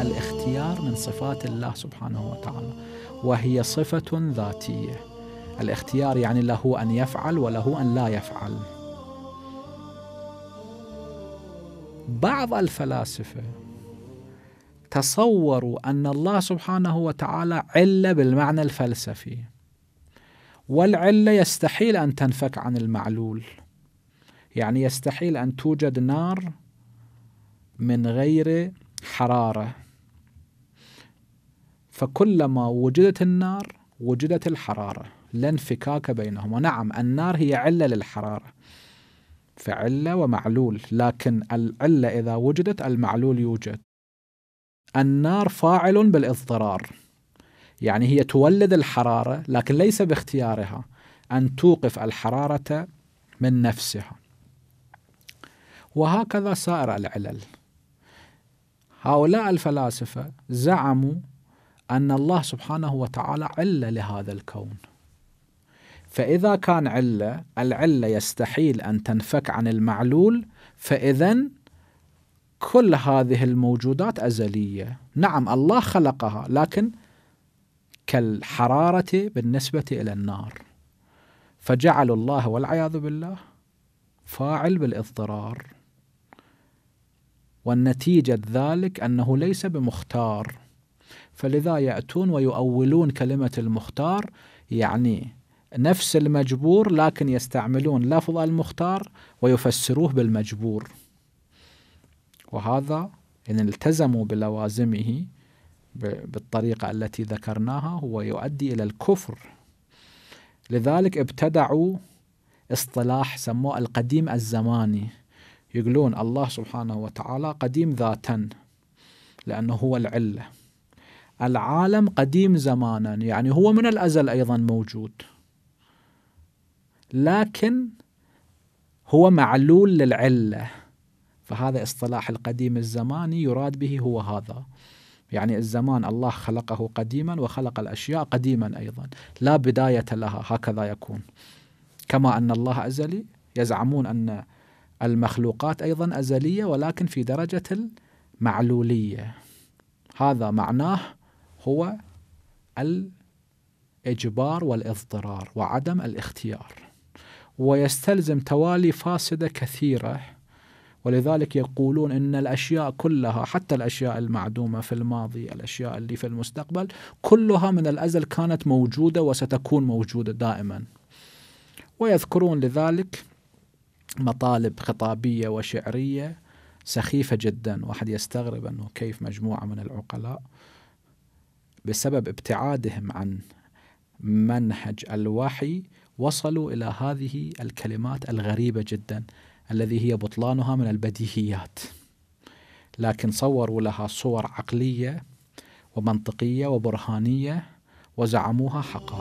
الاختيار من صفات الله سبحانه وتعالى وهي صفة ذاتية الاختيار يعني له أن يفعل وله أن لا يفعل بعض الفلاسفة تصوروا أن الله سبحانه وتعالى علة بالمعنى الفلسفي والعلة يستحيل أن تنفك عن المعلول يعني يستحيل أن توجد نار من غير حرارة فكلما وجدت النار وجدت الحراره لا انفكاك بينهما نعم النار هي علة للحرارة فعلة ومعلول لكن العلة إذا وجدت المعلول يوجد النار فاعل بالاضطرار يعني هي تولد الحرارة لكن ليس باختيارها أن توقف الحرارة من نفسها وهكذا سائر العلل هؤلاء الفلاسفة زعموا أن الله سبحانه وتعالى علة لهذا الكون فإذا كان علة العلة يستحيل أن تنفك عن المعلول فإذا كل هذه الموجودات أزلية نعم الله خلقها لكن كالحرارة بالنسبة إلى النار فجعل الله والعياذ بالله فاعل بالاضطرار والنتيجة ذلك أنه ليس بمختار فلذا يأتون ويؤولون كلمة المختار يعني نفس المجبور لكن يستعملون لفظ المختار ويفسروه بالمجبور وهذا إن التزموا بلوازمه بالطريقة التي ذكرناها هو يؤدي إلى الكفر لذلك ابتدعوا اصطلاح سموه القديم الزماني يقولون الله سبحانه وتعالى قديم ذاتا لأنه هو العلة العالم قديم زمانا يعني هو من الأزل أيضا موجود لكن هو معلول للعله فهذا اصطلاح القديم الزماني يراد به هو هذا يعني الزمان الله خلقه قديما وخلق الاشياء قديما ايضا لا بدايه لها هكذا يكون كما ان الله ازلي يزعمون ان المخلوقات ايضا ازليه ولكن في درجه المعلوليه هذا معناه هو الاجبار والاضطرار وعدم الاختيار ويستلزم توالي فاسده كثيره ولذلك يقولون ان الاشياء كلها حتى الاشياء المعدومه في الماضي، الاشياء اللي في المستقبل، كلها من الازل كانت موجوده وستكون موجوده دائما. ويذكرون لذلك مطالب خطابيه وشعريه سخيفه جدا، واحد يستغرب انه كيف مجموعه من العقلاء بسبب ابتعادهم عن منهج الوحي وصلوا الى هذه الكلمات الغريبه جدا الذي هي بطلانها من البديهيات لكن صوروا لها صور عقليه ومنطقيه وبرهانيه وزعموها حقائق